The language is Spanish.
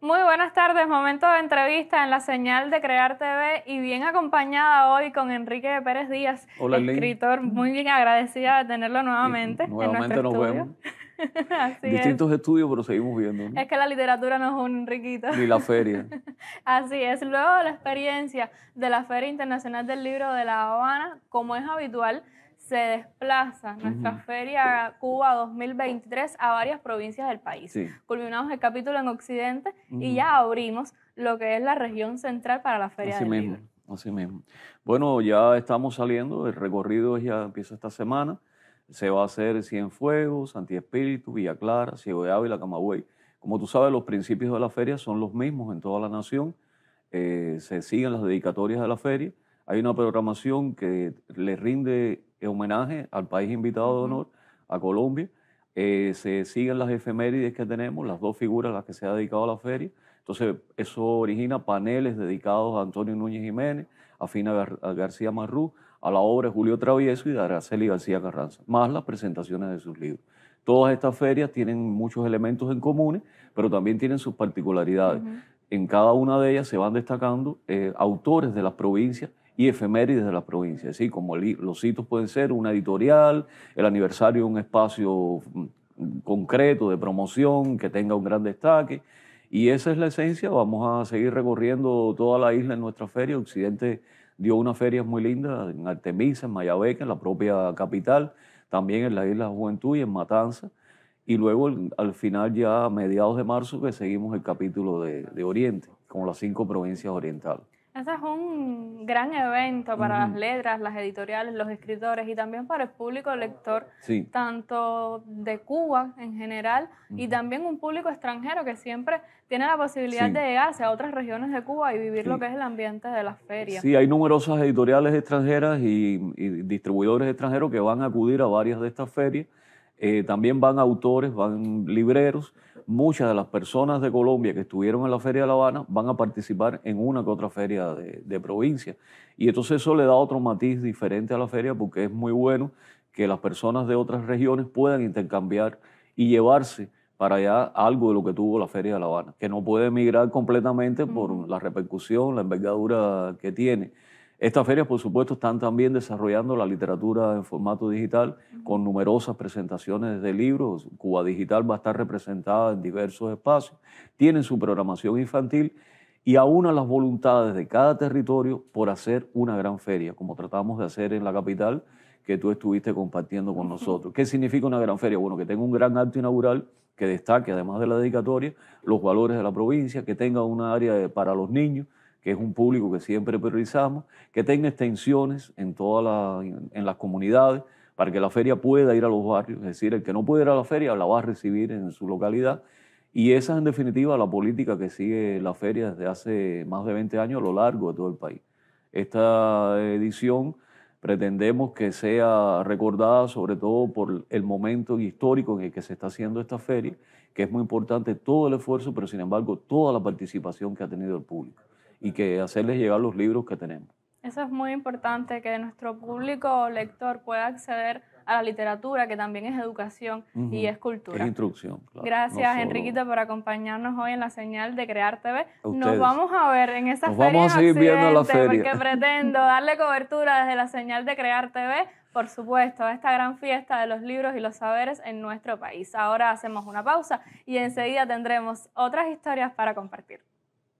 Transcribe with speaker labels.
Speaker 1: Muy buenas tardes, momento de entrevista en la señal de Crear TV y bien acompañada hoy con Enrique Pérez Díaz, escritor, muy bien agradecida de tenerlo nuevamente. nuevamente nos vemos. Distintos
Speaker 2: estudios, pero seguimos viendo.
Speaker 1: Es que la literatura no es un riquito. Ni la feria. Así es. Luego la experiencia de la Feria Internacional del Libro de La Habana, como es habitual, se desplaza nuestra Feria Cuba 2023 a varias provincias del país. Culminamos el capítulo en Occidente y ya abrimos lo que es la región central para la Feria así mismo,
Speaker 2: Así mismo. Bueno, ya estamos saliendo, el recorrido ya empieza esta semana. Se va a hacer Cienfuegos, Espíritu, Villa Clara, Ciego de Ávila, Camagüey. Como tú sabes, los principios de la feria son los mismos en toda la nación. Eh, se siguen las dedicatorias de la feria hay una programación que le rinde homenaje al país invitado de honor, a Colombia. Eh, se siguen las efemérides que tenemos, las dos figuras a las que se ha dedicado la feria. Entonces, eso origina paneles dedicados a Antonio Núñez Jiménez, a Fina García Marrú, a la obra de Julio Travieso y a Araceli García Carranza, más las presentaciones de sus libros. Todas estas ferias tienen muchos elementos en común, pero también tienen sus particularidades. En cada una de ellas se van destacando eh, autores de las provincias y efemérides de las provincias, Así como los hitos pueden ser una editorial, el aniversario de un espacio mm, concreto de promoción que tenga un gran destaque. Y esa es la esencia. Vamos a seguir recorriendo toda la isla en nuestra feria. Occidente dio unas ferias muy lindas en Artemisa, en Mayabeca, en la propia capital, también en la isla Juventud y en Matanza. Y luego al final ya a mediados de marzo que seguimos el capítulo de, de Oriente, con las cinco provincias orientales.
Speaker 1: Ese es un gran evento para las letras, las editoriales, los escritores y también para el público lector, tanto de Cuba en general y también un público extranjero que siempre tiene la posibilidad de llegarse a otras regiones de Cuba y vivir lo que es el ambiente de las ferias. Sí, hay
Speaker 2: numerosas editoriales extranjeras y, y distribuidores extranjeros que van a acudir a varias de estas ferias eh, también van autores, van libreros. Muchas de las personas de Colombia que estuvieron en la Feria de La Habana van a participar en una que otra feria de, de provincia. Y entonces eso le da otro matiz diferente a la feria porque es muy bueno que las personas de otras regiones puedan intercambiar y llevarse para allá algo de lo que tuvo la Feria de La Habana, que no puede emigrar completamente por la repercusión, la envergadura que tiene estas ferias, por supuesto, están también desarrollando la literatura en formato digital con numerosas presentaciones de libros. Cuba Digital va a estar representada en diversos espacios. Tienen su programación infantil y aúnan las voluntades de cada territorio por hacer una gran feria, como tratamos de hacer en la capital que tú estuviste compartiendo con nosotros. ¿Qué significa una gran feria? Bueno, que tenga un gran acto inaugural que destaque, además de la dedicatoria, los valores de la provincia, que tenga un área para los niños, que es un público que siempre priorizamos, que tenga extensiones en todas en, las comunidades para que la feria pueda ir a los barrios, es decir, el que no puede ir a la feria la va a recibir en su localidad y esa es en definitiva la política que sigue la feria desde hace más de 20 años a lo largo de todo el país. Esta edición pretendemos que sea recordada sobre todo por el momento histórico en el que se está haciendo esta feria, que es muy importante todo el esfuerzo, pero sin embargo toda la participación que ha tenido el público y que hacerles llegar los libros que tenemos.
Speaker 1: Eso es muy importante, que nuestro público lector pueda acceder a la literatura, que también es educación y es cultura. Es
Speaker 2: instrucción. Gracias, no
Speaker 1: por acompañarnos hoy en la señal de Crear TV. Nos vamos a ver en esa Nos Vamos a seguir viendo la feria. Porque pretendo darle cobertura desde la señal de Crear TV, por supuesto, a esta gran fiesta de los libros y los saberes en nuestro país. Ahora hacemos una pausa y enseguida tendremos otras historias para compartir.